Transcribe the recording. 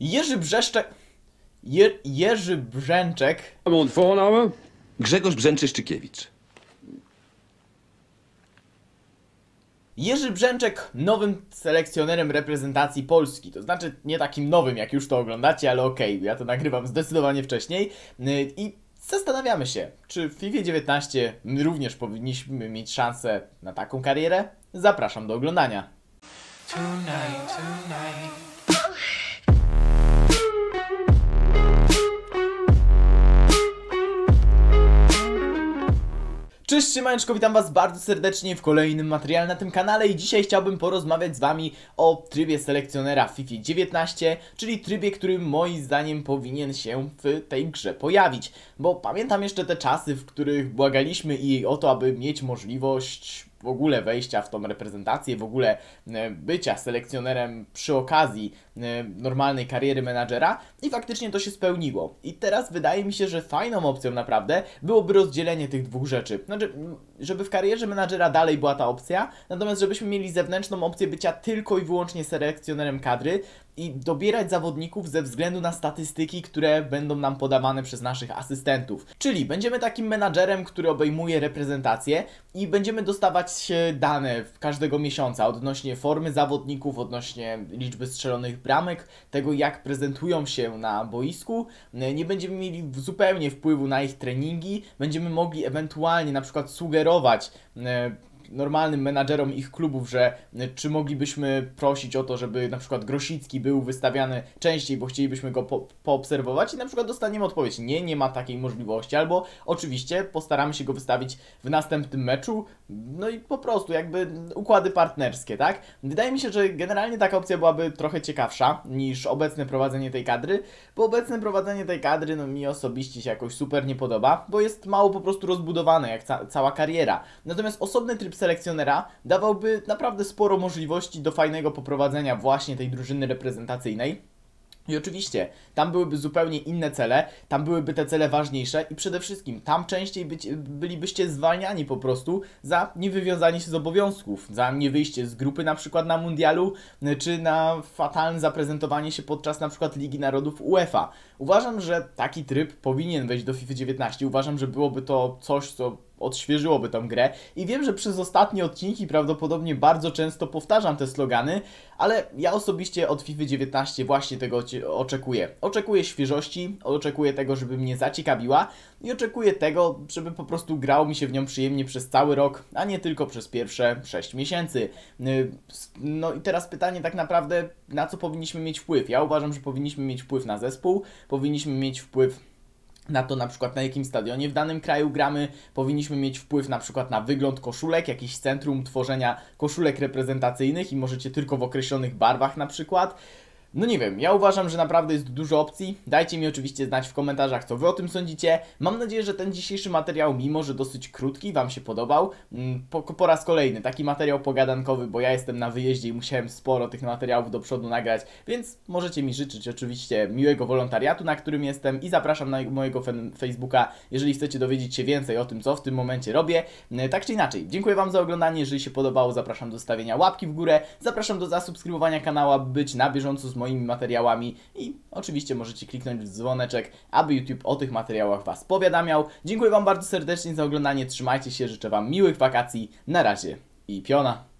Jerzy Brzeszczek... Je... Jerzy Brzęczek... Mój Vorname? Grzegorz Brzęczyszczykiewicz. Jerzy Brzęczek nowym selekcjonerem reprezentacji Polski, to znaczy nie takim nowym, jak już to oglądacie, ale okej, okay, ja to nagrywam zdecydowanie wcześniej y, i zastanawiamy się, czy w FIFA 19 również powinniśmy mieć szansę na taką karierę? Zapraszam do oglądania. Tonight, tonight. Cześć, siemaneczko, witam was bardzo serdecznie w kolejnym materiale na tym kanale i dzisiaj chciałbym porozmawiać z wami o trybie selekcjonera FIFA 19, czyli trybie, który moim zdaniem powinien się w tej grze pojawić. Bo pamiętam jeszcze te czasy, w których błagaliśmy jej o to, aby mieć możliwość w ogóle wejścia w tą reprezentację, w ogóle e, bycia selekcjonerem przy okazji e, normalnej kariery menadżera i faktycznie to się spełniło. I teraz wydaje mi się, że fajną opcją naprawdę byłoby rozdzielenie tych dwóch rzeczy. Znaczy, żeby w karierze menadżera dalej była ta opcja, natomiast żebyśmy mieli zewnętrzną opcję bycia tylko i wyłącznie selekcjonerem kadry, i dobierać zawodników ze względu na statystyki, które będą nam podawane przez naszych asystentów. Czyli będziemy takim menadżerem, który obejmuje reprezentację i będziemy dostawać podawać dane każdego miesiąca odnośnie formy zawodników, odnośnie liczby strzelonych bramek, tego jak prezentują się na boisku. Nie będziemy mieli zupełnie wpływu na ich treningi, będziemy mogli ewentualnie na przykład sugerować e, normalnym menadżerom ich klubów, że e, czy moglibyśmy prosić o to, żeby na przykład Grosicki był wystawiany częściej, bo chcielibyśmy go po poobserwować i na przykład dostaniemy odpowiedź, nie, nie ma takiej możliwości, albo oczywiście postaramy się go wystawić w następnym meczu, no i po prostu jakby układy partnerskie, tak? Wydaje mi się, że generalnie taka opcja byłaby trochę ciekawsza niż obecne prowadzenie tej kadry, bo obecne prowadzenie tej kadry no mi osobiście się jakoś super nie podoba, bo jest mało po prostu rozbudowane jak ca cała kariera. Natomiast osobny tryb selekcjonera dawałby naprawdę sporo możliwości do fajnego poprowadzenia właśnie tej drużyny reprezentacyjnej. I oczywiście, tam byłyby zupełnie inne cele, tam byłyby te cele ważniejsze i przede wszystkim tam częściej być, bylibyście zwalniani po prostu za niewywiązanie się z obowiązków, za niewyjście z grupy na przykład na mundialu, e, czy na fatalne zaprezentowanie się podczas na przykład Ligi Narodów UEFA. Uważam, że taki tryb powinien wejść do FIFA 19, uważam, że byłoby to coś, co odświeżyłoby tą grę. I wiem, że przez ostatnie odcinki prawdopodobnie bardzo często powtarzam te slogany, ale ja osobiście od FIFA 19 właśnie tego oczekuję. Oczekuję świeżości, oczekuję tego, żeby mnie zaciekawiła i oczekuję tego, żeby po prostu grało mi się w nią przyjemnie przez cały rok, a nie tylko przez pierwsze 6 miesięcy. Y, no i teraz pytanie tak naprawdę, na co powinniśmy mieć wpływ? Ja uważam, że powinniśmy mieć wpływ na zespół, powinniśmy mieć wpływ na to na przykład na jakim stadionie w danym kraju gramy, powinniśmy mieć wpływ na przykład na wygląd koszulek, jakieś centrum tworzenia koszulek reprezentacyjnych i możecie tylko w określonych barwach na przykład. No nie wiem, ja uważam, że naprawdę jest dużo opcji. Dajcie mi oczywiście znać w komentarzach, co wy o tym sądzicie. Mam nadzieję, że ten dzisiejszy materiał, mimo że dosyć krótki, wam się podobał. Mm, po, po raz kolejny taki materiał pogadankowy, bo ja jestem na wyjeździe i musiałem sporo tych materiałów do przodu nagrać, więc możecie mi życzyć oczywiście miłego wolontariatu, na którym jestem i zapraszam na mojego Facebooka, jeżeli chcecie dowiedzieć się więcej o tym, co w tym momencie robię. Mm, tak czy inaczej, dziękuję wam za oglądanie. Jeżeli się podobało, zapraszam do stawienia łapki w górę. Zapraszam do zasubskrybowania kanału, aby być na bieżąco z moimi materiałami i oczywiście możecie kliknąć w dzwoneczek, aby YouTube o tych materiałach Was powiadamiał. Dziękuję Wam bardzo serdecznie za oglądanie, trzymajcie się, życzę Wam miłych wakacji, na razie i piona!